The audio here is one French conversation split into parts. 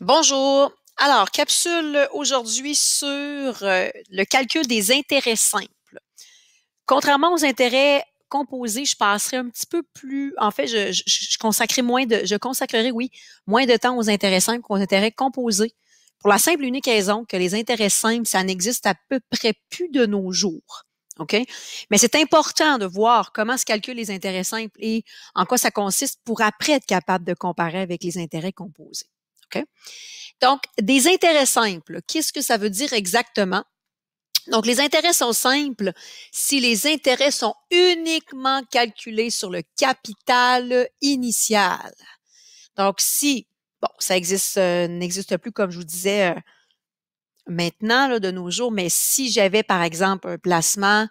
Bonjour. Alors, capsule aujourd'hui sur euh, le calcul des intérêts simples. Contrairement aux intérêts composés, je passerai un petit peu plus. En fait, je, consacrerai moins de, je consacrerai oui, moins de temps aux intérêts simples qu'aux intérêts composés. Pour la simple et unique raison que les intérêts simples, ça n'existe à peu près plus de nos jours. OK? Mais c'est important de voir comment se calculent les intérêts simples et en quoi ça consiste pour après être capable de comparer avec les intérêts composés. Donc, des intérêts simples. Qu'est-ce que ça veut dire exactement? Donc, les intérêts sont simples si les intérêts sont uniquement calculés sur le capital initial. Donc, si, bon, ça existe, euh, n'existe plus, comme je vous disais euh, maintenant, de nos jours, mais si j'avais, par exemple, un placement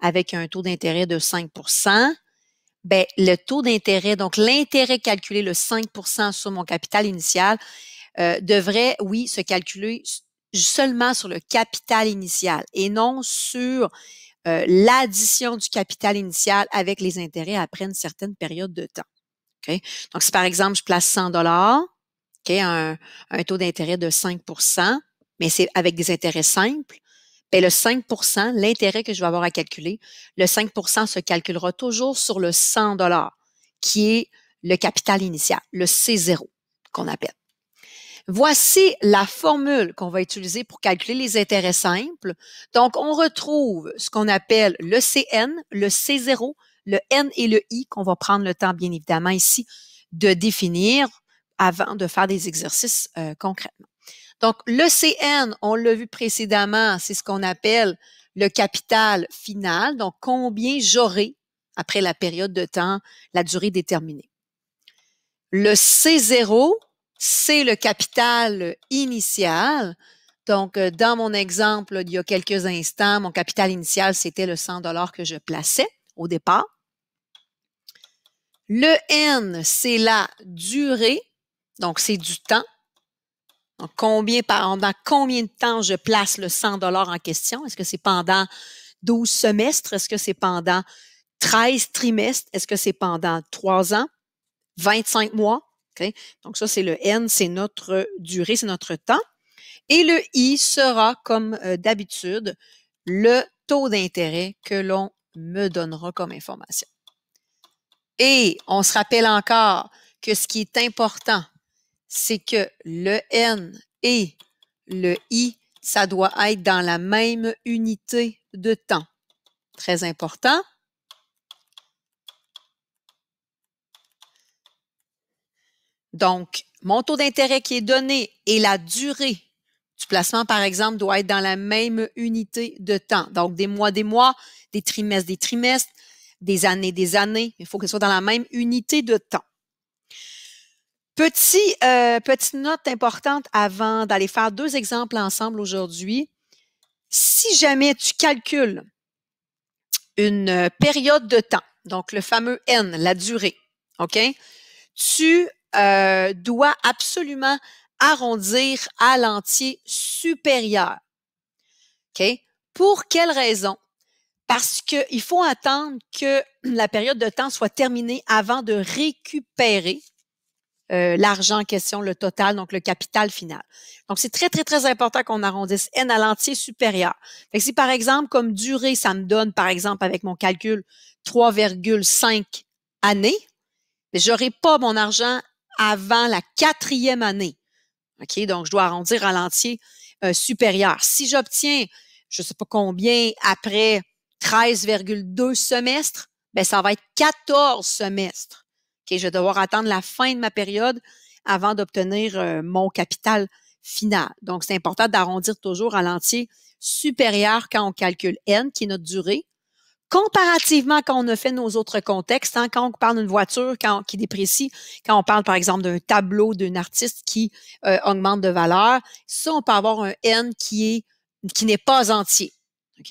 avec un taux d'intérêt de 5 ben, le taux d'intérêt, donc l'intérêt calculé, le 5 sur mon capital initial, euh, devrait, oui, se calculer seulement sur le capital initial et non sur euh, l'addition du capital initial avec les intérêts après une certaine période de temps. Donc, si par exemple, je place 100 dollars, un taux d'intérêt de 5 mais c'est avec des intérêts simples, ben, le 5 l'intérêt que je vais avoir à calculer, le 5 se calculera toujours sur le 100 qui est le capital initial, le C0 qu'on appelle. Voici la formule qu'on va utiliser pour calculer les intérêts simples. Donc, on retrouve ce qu'on appelle le CN, le C0, le N et le I qu'on va prendre le temps, bien évidemment, ici, de définir avant de faire des exercices euh, concrètement. Donc, le CN, on l'a vu précédemment, c'est ce qu'on appelle le capital final, donc combien j'aurai après la période de temps, la durée déterminée. Le C0, c'est le capital initial. Donc, euh, dans mon exemple, il y a quelques instants, mon capital initial, c'était le 100 dollars que je plaçais au départ. Le N, c'est la durée, donc c'est du temps combien, pendant combien de temps je place le 100 dollars en question? Est-ce que c'est pendant 12 semestres? Est-ce que c'est pendant 13 trimestres? Est-ce que c'est pendant 3 ans? 25 mois? Donc ça, c'est le N, c'est notre durée, c'est notre temps. Et le I sera, comme euh, d'habitude, le taux d'intérêt que l'on me donnera comme information. Et on se rappelle encore que ce qui est important c'est que le N et le I, ça doit être dans la même unité de temps. Très important. Donc, mon taux d'intérêt qui est donné et la durée du placement, par exemple, doit être dans la même unité de temps. Donc, des mois, des mois, des trimestres, des trimestres, des années, des années. Il faut que ce soit dans la même unité de temps. Euh, petite note importante avant d'aller faire deux exemples ensemble aujourd'hui. Si jamais tu calcules une euh, période de temps, donc le fameux N, la durée, OK? Tu euh, dois absolument arrondir à l'entier supérieur. OK? Pour quelle raison? Parce qu'il faut attendre que la période de temps soit terminée avant de récupérer euh, l'argent en question, le total, donc le capital final. Donc, c'est très, très, très important qu'on arrondisse N à l'entier supérieur. Fait si, par exemple, comme durée, ça me donne, par exemple, avec mon calcul, 3,5 années, mais j'aurai pas mon argent avant la quatrième année. OK? Donc, je dois arrondir à l'entier euh, supérieur. Si j'obtiens, je ne sais pas combien, après 13,2 semestres, ben, ça va être 14 semestres je vais devoir attendre la fin de ma période avant d'obtenir euh, mon capital final. Donc, c'est important d'arrondir toujours à l'entier supérieur quand on calcule N, qui est notre durée, comparativement quand on a fait nos autres contextes, hein, quand on parle d'une voiture quand, qui déprécie, quand on parle par exemple d'un tableau d'un artiste qui euh, augmente de valeur, ça on peut avoir un N qui est qui n'est pas entier,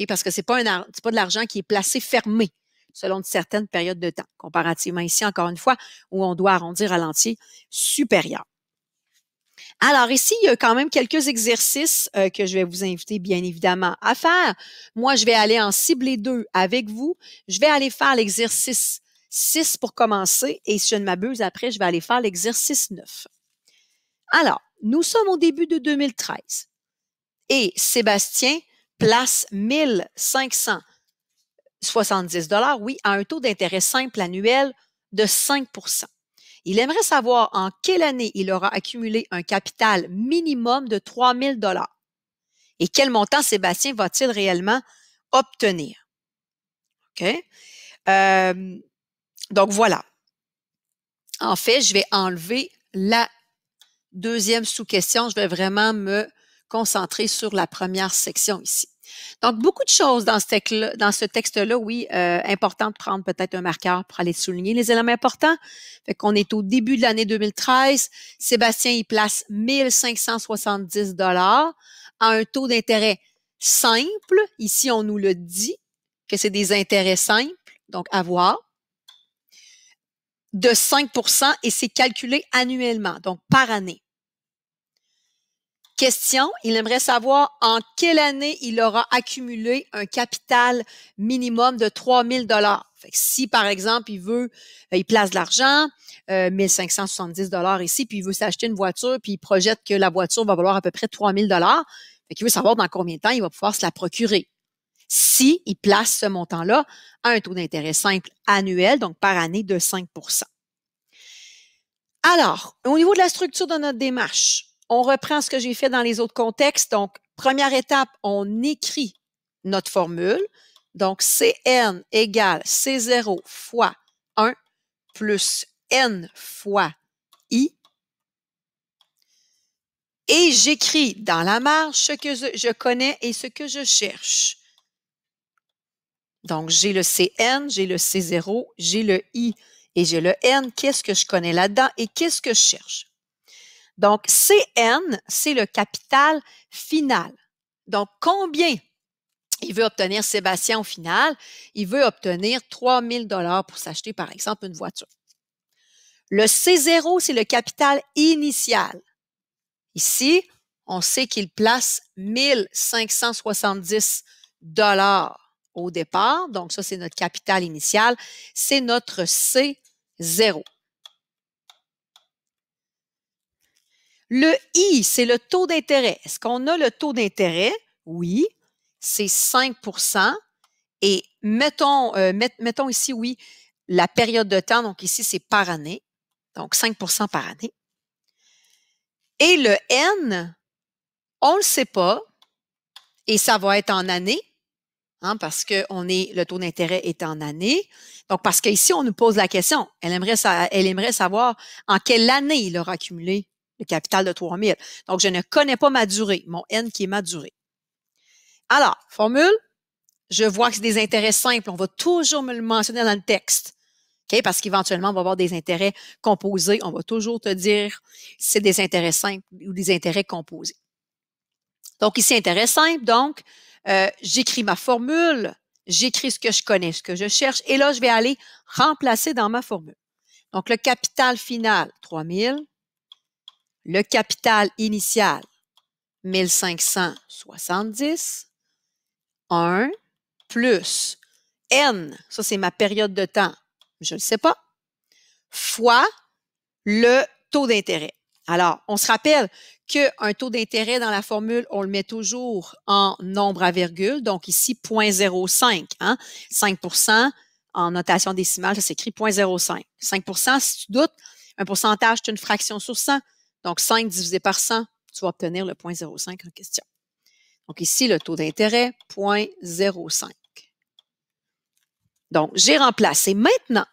Parce que c'est pas pas de l'argent qui est placé fermé selon certaines périodes de temps, comparativement ici, encore une fois, où on doit arrondir à l'entier supérieur. Alors ici, il y a quand même quelques exercices euh, que je vais vous inviter bien évidemment à faire. Moi, je vais aller en cibler deux avec vous. Je vais aller faire l'exercice 6 pour commencer et si je ne m'abuse, après, je vais aller faire l'exercice 9. Alors, nous sommes au début de 2013 et Sébastien place 1500 70 oui, à un taux d'intérêt simple annuel de 5 Il aimerait savoir en quelle année il aura accumulé un capital minimum de 3 000 et quel montant Sébastien va-t-il réellement obtenir. OK? Euh, donc voilà. En fait, je vais enlever la deuxième sous-question. Je vais vraiment me concentrer sur la première section ici. Donc, beaucoup de choses dans ce texte-là, oui, euh, important de prendre peut-être un marqueur pour aller souligner les éléments importants. Fait qu'on est au début de l'année 2013. Sébastien y place 1570 dollars à un taux d'intérêt simple. Ici, on nous le dit que c'est des intérêts simples, donc à voir, de 5 et c'est calculé annuellement, donc par année. Question, il aimerait savoir en quelle année il aura accumulé un capital minimum de 3000 dollars. Si par exemple il veut, euh, il place de l'argent, euh, 1570 dollars ici, puis il veut s'acheter une voiture, puis il projette que la voiture va valoir à peu près 3000 dollars, fait veut savoir dans combien de temps il va pouvoir se la procurer. Si il place ce montant-là à un taux d'intérêt simple annuel, donc par année de 5 alors, au niveau de la structure de notre démarche, on reprend ce que j'ai fait dans les autres contextes. Donc, première étape, on écrit notre formule. Donc, Cn égale C0 fois 1 plus N fois I. Et j'écris dans la marge ce que je connais et ce que je cherche. Donc, j'ai le Cn, j'ai le C0, j'ai le I et j'ai le N. Qu'est-ce que je connais là-dedans et qu'est-ce que je cherche? Donc, CN, c'est le capital final. Donc, combien il veut obtenir Sébastien au final? Il veut obtenir 3000 dollars pour s'acheter, par exemple, une voiture. Le C0, c'est le capital initial. Ici, on sait qu'il place 1570 dollars au départ. Donc, ça, c'est notre capital initial. C'est notre C0. Le I, c'est le taux d'intérêt. Est-ce qu'on a le taux d'intérêt? Oui, c'est 5 Et euh, mettons, ici, oui, la période de temps. Donc ici, c'est par année. Donc 5 par année. Et le N, on ne le sait pas. Et ça va être en année. Hein, parce que on est, le taux d'intérêt est en année. Donc, parce qu'ici, on nous pose la question, elle aimerait, elle aimerait savoir en quelle année il aura accumulé le capital de 3000. Donc, je ne connais pas ma durée, mon N qui est ma durée. Alors, formule, je vois que c'est des intérêts simples. On va toujours me le mentionner dans le texte. Parce qu'éventuellement, on va avoir des intérêts composés. On va toujours te dire si c'est des intérêts simples ou des intérêts composés. Donc, ici, intérêt simple. Donc, euh, j'écris ma formule, j'écris ce que je connais, ce que je cherche, et là, je vais aller remplacer dans ma formule. Donc, le capital final, 3000 le capital initial 1570, 1 plus N, ça c'est ma période de temps, je ne sais pas, fois le taux d'intérêt. Alors, on se rappelle qu'un taux d'intérêt dans la formule, on le met toujours en nombre à virgule, donc ici 0.05, hein? 5 en notation décimale, ça s'écrit 0.05. 5 si tu doutes, un pourcentage, c'est une fraction sur 100. Donc, 5 divisé par 100, tu vas obtenir le 0.05 en question. Donc, ici, le taux d'intérêt, 0.05. Donc, j'ai remplacé. Maintenant,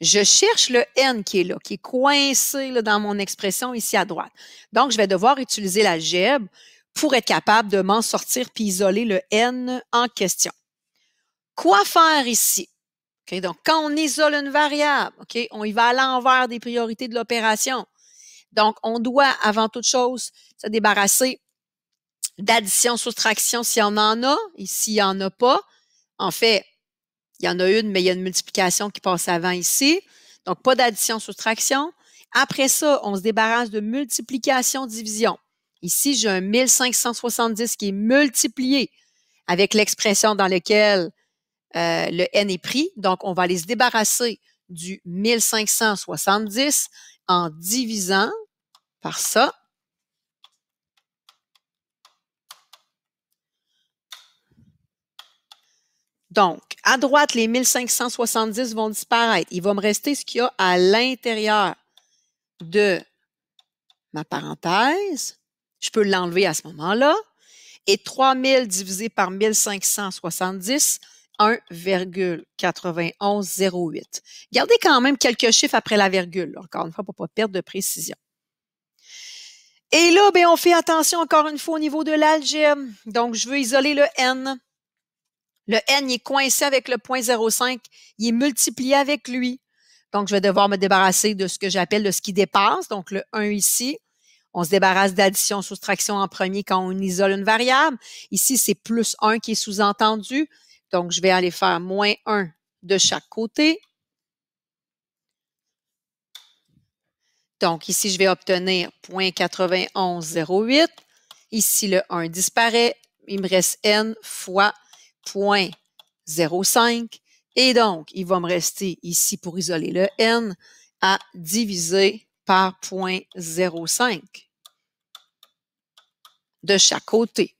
je cherche le N qui est là, qui est coincé dans mon expression ici à droite. Donc, je vais devoir utiliser l'algèbre pour être capable de m'en sortir puis isoler le N en question. Quoi faire ici? donc, quand on isole une variable, on y va à l'envers des priorités de l'opération. Donc, on doit, avant toute chose, se débarrasser d'addition, soustraction si on en a et s'il n'y en a pas. En fait, il y en a une, mais il y a une multiplication qui passe avant ici. Donc, pas d'addition, soustraction. Après ça, on se débarrasse de multiplication, division. Ici, j'ai un 1570 qui est multiplié avec l'expression dans laquelle euh, le n est pris. Donc, on va aller se débarrasser du 1570 en divisant par ça. Donc, à droite, les 1570 vont disparaître. Il va me rester ce qu'il y a à l'intérieur de ma parenthèse. Je peux l'enlever à ce moment-là. Et 3000 divisé par 1570, 1,9108. Gardez quand même quelques chiffres après la virgule, encore une fois, pour ne pas perdre de précision. Et là, ben, on fait attention encore une fois au niveau de l'algèbre. Donc, je veux isoler le n. Le n est coincé avec le point 0,5. Il est multiplié avec lui. Donc, je vais devoir me débarrasser de ce que j'appelle de ce qui dépasse, donc le 1 ici. On se débarrasse d'addition, soustraction en premier quand on isole une variable. Ici, c'est plus 1 qui est sous-entendu. Donc, je vais aller faire moins 1 de chaque côté. Donc, ici, je vais obtenir 0.9108. Ici, le 1 disparaît. Il me reste n fois 0.05. Et donc, il va me rester ici pour isoler le n à diviser par 0.05 de chaque côté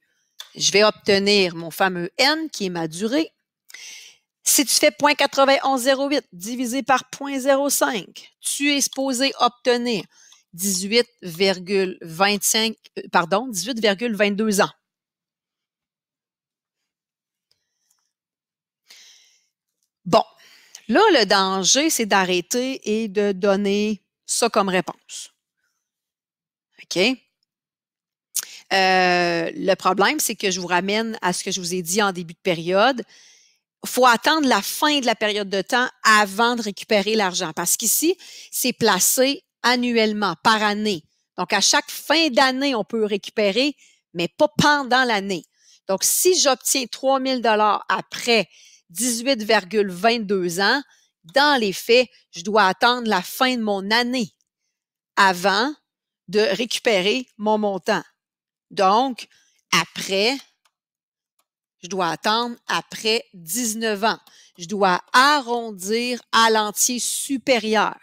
je vais obtenir mon fameux N qui est ma durée. Si tu fais 0.9108 divisé par 0.05, tu es supposé obtenir 18,25 euh, pardon, 18,22 ans. Bon, là le danger c'est d'arrêter et de donner ça comme réponse. OK euh, le problème, c'est que je vous ramène à ce que je vous ai dit en début de période. Il faut attendre la fin de la période de temps avant de récupérer l'argent parce qu'ici, c'est placé annuellement, par année. Donc, à chaque fin d'année, on peut récupérer, mais pas pendant l'année. Donc, si j'obtiens 3 000 après 18,22 ans, dans les faits, je dois attendre la fin de mon année avant de récupérer mon montant. Donc, après, je dois attendre après 19 ans. Je dois arrondir à l'entier supérieur.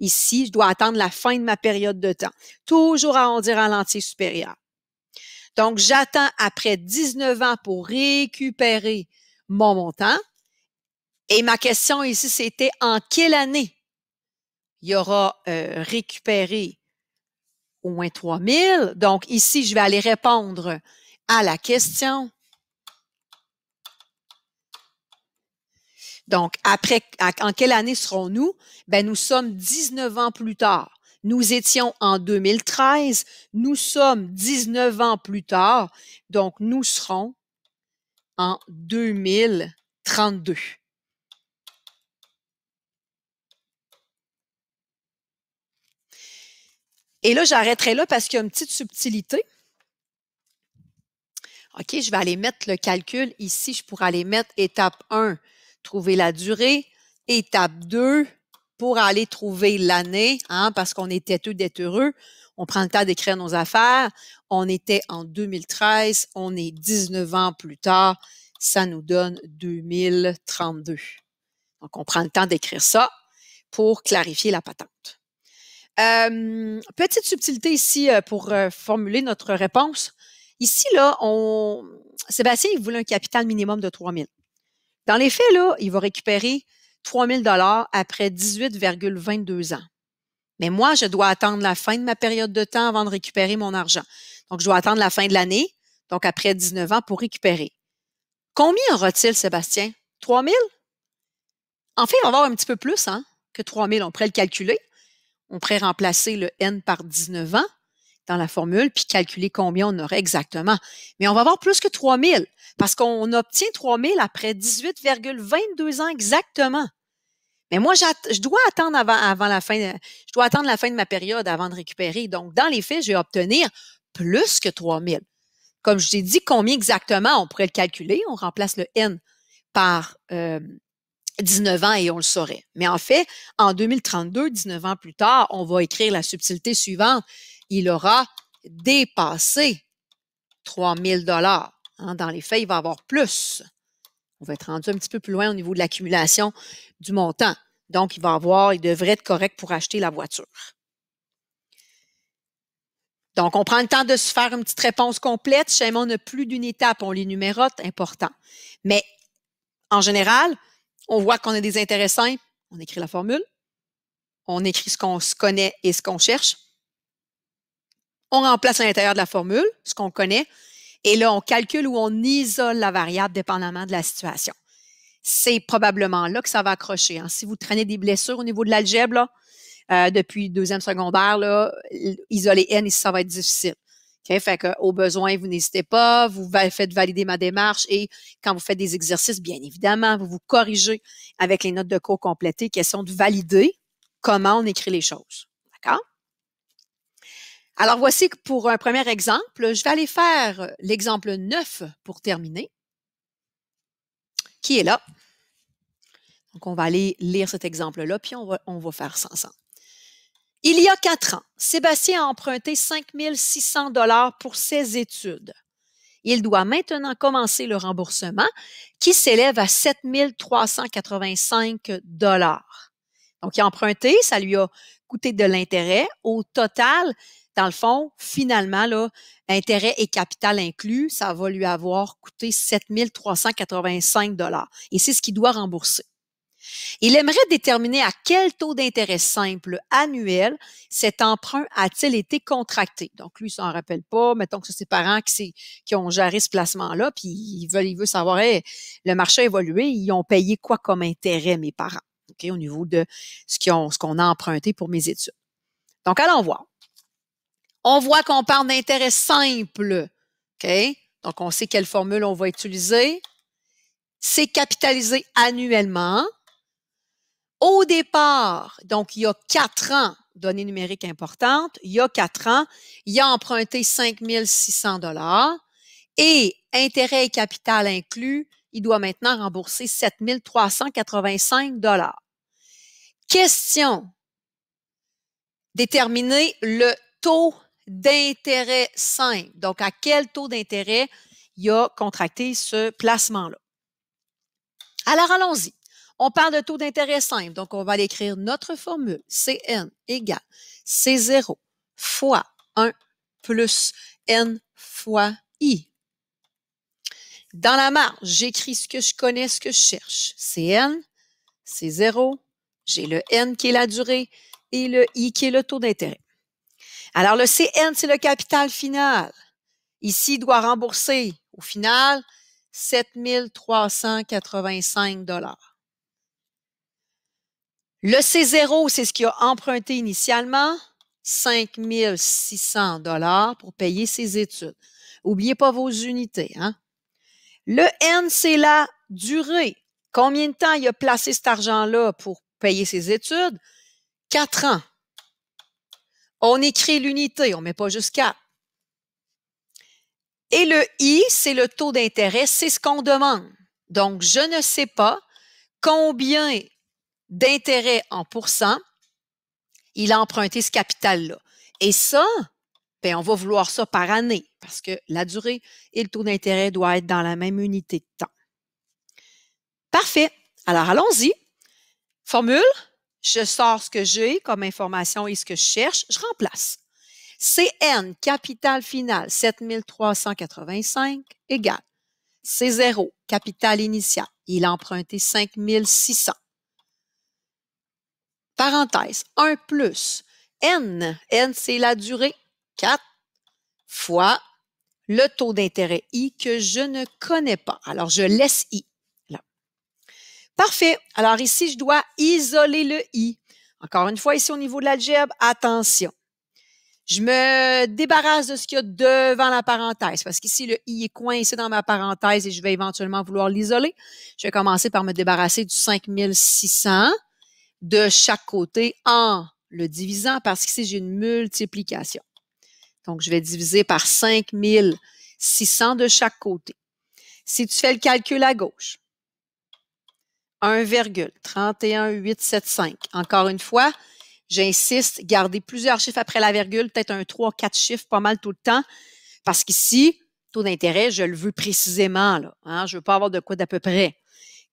Ici, je dois attendre la fin de ma période de temps. Toujours arrondir à l'entier supérieur. Donc, j'attends après 19 ans pour récupérer mon montant. Et ma question ici, c'était en quelle année il y aura euh, récupéré au moins 3000. Donc ici, je vais aller répondre à la question. Donc, après, en quelle année serons-nous? Ben, nous sommes 19 ans plus tard. Nous étions en 2013. Nous sommes 19 ans plus tard. Donc, nous serons en 2032. Et là, j'arrêterai là parce qu'il y a une petite subtilité. OK, je vais aller mettre le calcul ici. Je pourrais aller mettre étape 1, trouver la durée. Étape 2, pour aller trouver l'année, hein, parce qu'on était tout d'être heureux. On prend le temps d'écrire nos affaires. On était en 2013. On est 19 ans plus tard. Ça nous donne 2032. Donc, on prend le temps d'écrire ça pour clarifier la patente petite subtilité ici euh, pour euh, formuler notre réponse. Ici, là, on... Sébastien, il voulait un capital minimum de 3 000. Dans les faits, là, il va récupérer 3 000 après 18,22 ans. Mais moi, je dois attendre la fin de ma période de temps avant de récupérer mon argent. Donc, je dois attendre la fin de l'année, donc après 19 ans, pour récupérer. Combien aura-t-il, Sébastien? 3 000? En fait, il va avoir un petit peu plus hein, que 3 000. On pourrait le calculer on pourrait remplacer le N par 19 ans dans la formule, puis calculer combien on aurait exactement. Mais on va avoir plus que 3000, parce qu'on obtient 3000 après 18,22 ans exactement. Mais moi, je dois attendre avant, la fin, je dois attendre la fin de ma période avant de récupérer. Donc, dans les faits, je vais obtenir plus que 3000. Comme je t'ai dit, combien exactement on pourrait le calculer? On remplace le N par, euh, 19 ans et on le saurait. Mais en fait, en 2032, 19 ans plus tard, on va écrire la subtilité suivante. Il aura dépassé 3000 dollars. Hein, dans les faits, il va avoir plus. On va être rendu un petit peu plus loin au niveau de l'accumulation du montant. Donc, il va avoir, il devrait être correct pour acheter la voiture. Donc, on prend le temps de se faire une petite réponse complète. Chez on n'a plus d'une étape, on les numérote, important. Mais en général, on voit qu'on a des intérêts on écrit la formule, on écrit ce qu'on se connaît et ce qu'on cherche, on remplace à l'intérieur de la formule ce qu'on connaît, et là, on calcule ou on isole la variable dépendamment de la situation. C'est probablement là que ça va accrocher. Hein. Si vous traînez des blessures au niveau de l'algèbre, euh, depuis deuxième secondaire, isoler N, ça va être difficile. Okay? Fait qu'au besoin, vous n'hésitez pas, vous faites valider ma démarche et quand vous faites des exercices, bien évidemment, vous vous corrigez avec les notes de cours complétées, question de valider comment on écrit les choses. D'accord? Alors voici pour un premier exemple, je vais aller faire l'exemple 9 pour terminer, qui est là. Donc on va aller lire cet exemple-là, puis on va, on va faire ça ensemble. Il y a quatre ans, Sébastien a emprunté 5600 dollars pour ses études. Il doit maintenant commencer le remboursement qui s'élève à 7385 dollars. Donc, il a emprunté, ça lui a coûté de l'intérêt. Au total, dans le fond, finalement, là, intérêt et capital inclus, ça va lui avoir coûté 7385 dollars. Et c'est ce qu'il doit rembourser. Il aimerait déterminer à quel taux d'intérêt simple annuel cet emprunt a-t-il été contracté. Donc, lui, il s'en rappelle pas. Mettons que c'est ses parents qui, ont géré ce placement-là, puis il veut, savoir, le marché a évolué, ils ont payé quoi comme intérêt, mes parents, au niveau de ce qu'on a emprunté pour mes études. Donc, allons voir. On voit qu'on parle d'intérêt simple. Donc, on sait quelle formule on va utiliser. C'est capitalisé annuellement. Au départ, donc il y a quatre ans, données numériques importantes, il y a quatre ans, il a emprunté 5 600 dollars et intérêt et capital inclus, il doit maintenant rembourser 7 385 dollars. Question. Déterminer le taux d'intérêt simple. Donc, à quel taux d'intérêt il a contracté ce placement-là. Alors, allons-y. On parle de taux d'intérêt simple, donc on va l'écrire notre formule Cn égale C0 fois 1 plus N fois I. Dans la marge, j'écris ce que je connais, ce que je cherche. Cn, C0, j'ai le N qui est la durée et le I qui est le taux d'intérêt. Alors le CN, c'est le capital final. Ici, il doit rembourser au final 7385 le C0, c'est ce qu'il a emprunté initialement, 5 600 pour payer ses études. Oubliez pas vos unités. Hein? Le N, c'est la durée. Combien de temps il a placé cet argent-là pour payer ses études? Quatre ans. On écrit l'unité, on ne met pas juste quatre. Et le I, c'est le taux d'intérêt, c'est ce qu'on demande. Donc, je ne sais pas combien d'intérêt en pourcent, il a emprunté ce capital-là. Et ça, ben, on va vouloir ça par année parce que la durée et le taux d'intérêt doivent être dans la même unité de temps. Parfait. Alors, allons-y. Formule, je sors ce que j'ai comme information et ce que je cherche, je remplace. CN, capital final, 7385 égale. C0, capital initial, il a emprunté 5600 parenthèse, 1 plus n, n c'est la durée, 4 fois le taux d'intérêt i que je ne connais pas. Alors, je laisse i. Là. Parfait. Alors ici, je dois isoler le i. Encore une fois, ici au niveau de l'algèbre, attention. Je me débarrasse de ce qu'il y a devant la parenthèse, parce qu'ici, le i est coincé dans ma parenthèse et je vais éventuellement vouloir l'isoler. Je vais commencer par me débarrasser du 5600 de chaque côté en le divisant parce qu'ici, j'ai une multiplication. Donc, je vais diviser par 5600 de chaque côté. Si tu fais le calcul à gauche, 1,31875. Encore une fois, j'insiste, garder plusieurs chiffres après la virgule, peut-être un 3, 4 chiffres, pas mal tout le temps, parce qu'ici, taux d'intérêt, je le veux précisément. Là, hein, je ne veux pas avoir de quoi d'à peu près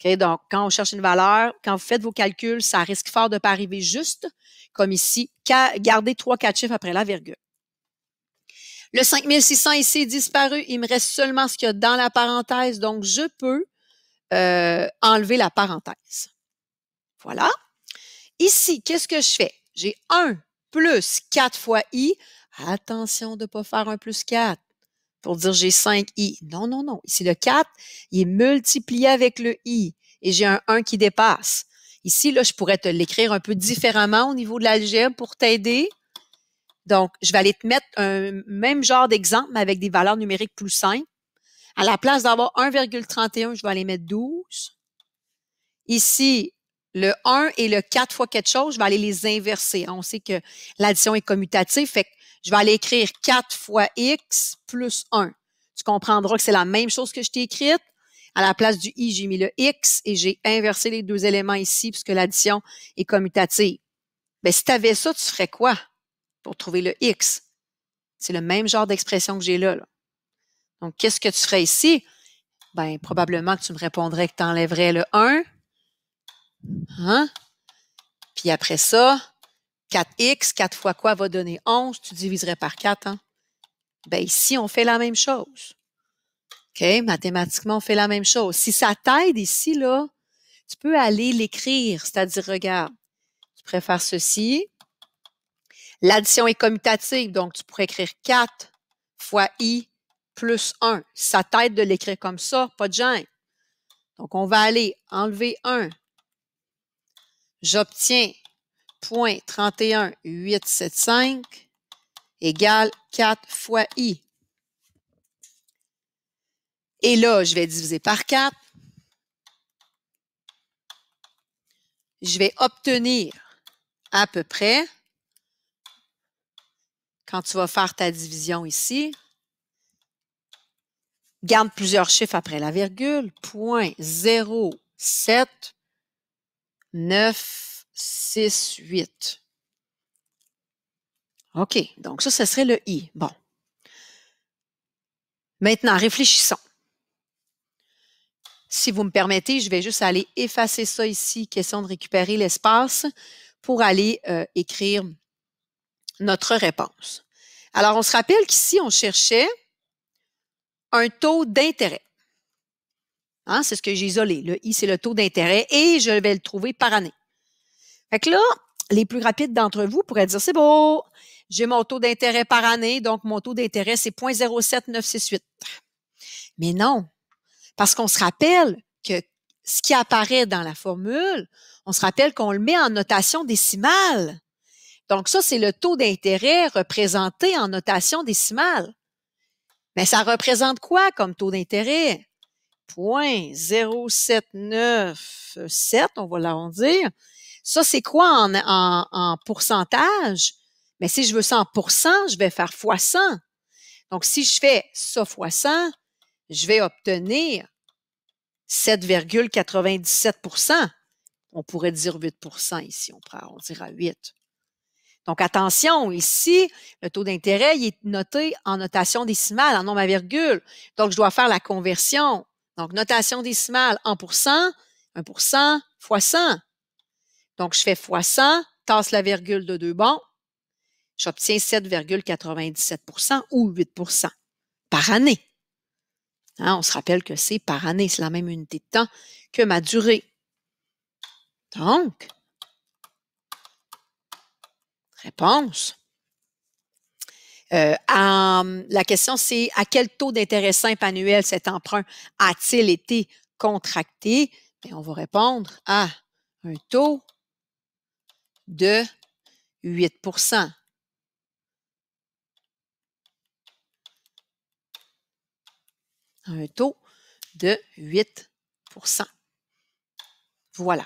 donc, quand on cherche une valeur, quand vous faites vos calculs, ça risque fort de ne pas arriver juste, comme ici. Gardez trois, quatre chiffres après la virgule. Le 5600 ici est disparu. Il me reste seulement ce qu'il y a dans la parenthèse. Donc, je peux euh, enlever la parenthèse. Voilà. Ici, qu'est-ce que je fais? J'ai 1 plus 4 fois i. Attention de ne pas faire 1 plus 4 pour dire j'ai 5 i. Non, non, non. Ici, le 4, il est multiplié avec le i et j'ai un 1 qui dépasse. Ici, là, je pourrais te l'écrire un peu différemment au niveau de l'algèbre pour t'aider. Donc, je vais aller te mettre un même genre d'exemple, mais avec des valeurs numériques plus simples. À la place d'avoir 1,31, je vais aller mettre 12. Ici, le 1 et le 4 fois quelque chose, je vais aller les inverser. On sait que l'addition est commutative, fait que je vais aller écrire 4 fois x plus 1. Tu comprendras que c'est la même chose que je t'ai écrite. À la place du i, j'ai mis le x et j'ai inversé les deux éléments ici puisque l'addition est commutative. Mais ben, si tu avais ça, tu ferais quoi pour trouver le x? C'est le même genre d'expression que j'ai là, là, Donc, qu'est-ce que tu ferais ici? Ben, probablement que tu me répondrais que tu enlèverais le 1. Hein? Puis après ça, 4x, 4 fois quoi va donner 11, tu diviserais par 4. Hein? Ben ici, on fait la même chose. OK? Mathématiquement, on fait la même chose. Si ça t'aide ici, là, tu peux aller l'écrire, c'est-à-dire, regarde, tu préfères ceci. L'addition est commutative, donc tu pourrais écrire 4 fois i plus 1. Ça t'aide de l'écrire comme ça, pas de gêne. Donc, on va aller enlever 1. J'obtiens 5 égale 4 fois i. Et là, je vais diviser par 4. Je vais obtenir à peu près, quand tu vas faire ta division ici, garde plusieurs chiffres après la virgule, 9, 6, 8. OK, donc ça, ce serait le I. Bon. Maintenant, réfléchissons. Si vous me permettez, je vais juste aller effacer ça ici, question de récupérer l'espace, pour aller euh, écrire notre réponse. Alors, on se rappelle qu'ici, on cherchait un taux d'intérêt. Hein, c'est ce que j'ai isolé. Le I, c'est le taux d'intérêt et je vais le trouver par année. Fait que là, les plus rapides d'entre vous pourraient dire, c'est beau, j'ai mon taux d'intérêt par année, donc mon taux d'intérêt, c'est 0.07968. Mais non, parce qu'on se rappelle que ce qui apparaît dans la formule, on se rappelle qu'on le met en notation décimale. Donc ça, c'est le taux d'intérêt représenté en notation décimale. Mais ça représente quoi comme taux d'intérêt? 0.0797, on va l'arrondir, ça, c'est quoi en, pourcentage? Mais si je veux 100 je vais faire fois 100. Donc, si je fais ça fois 100, je vais obtenir 7,97 On pourrait dire 8 ici, on, prend, on dira 8 Donc, attention, ici, le taux d'intérêt il est noté en notation décimale, en nombre à virgule. Donc, je dois faire la conversion. Donc, notation décimale en pourcent, 1 fois 100. Donc, je fais fois 100, tasse la virgule de deux bons, j'obtiens 7,97 ou 8 par année. Hein, on se rappelle que c'est par année, c'est la même unité de temps que ma durée. Donc, réponse. Euh, la question, c'est à quel taux d'intérêt simple annuel cet emprunt a-t-il été contracté? Et ben, on va répondre à un taux de 8 Un taux de 8 Voilà.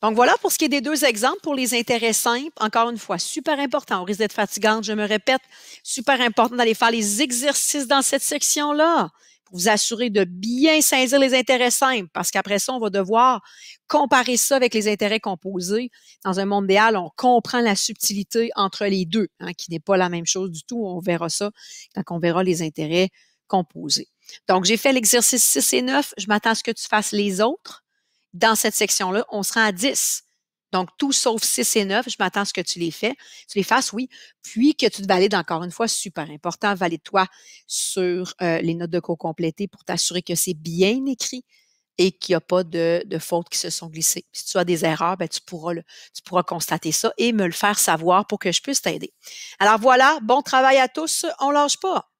Donc voilà pour ce qui est des deux exemples. Pour les intérêts simples, encore une fois, super important. Au risque d'être fatigante, je me répète, super important d'aller faire les exercices dans cette section-là vous assurer de bien saisir les intérêts simples, parce qu'après ça, on va devoir comparer ça avec les intérêts composés. Dans un monde idéal, on comprend la subtilité entre les deux, hein, qui n'est pas la même chose du tout. On verra ça quand on verra les intérêts composés. Donc, j'ai fait l'exercice 6 et 9. Je m'attends à ce que tu fasses les autres. Dans cette section-là, on sera à 10. Donc, tout sauf 6 et 9, je m'attends à ce que tu les fais. Tu les fasses, oui. Puis que tu te valides encore une fois, super important. Valide-toi sur euh, les notes de cours complétées pour t'assurer que c'est bien écrit et qu'il n'y a pas de, fautes qui se sont glissées. Si tu as des erreurs, ben, tu, pourras tu pourras constater ça et me le faire savoir pour que je puisse t'aider. Alors voilà, bon travail à tous. On lâche pas.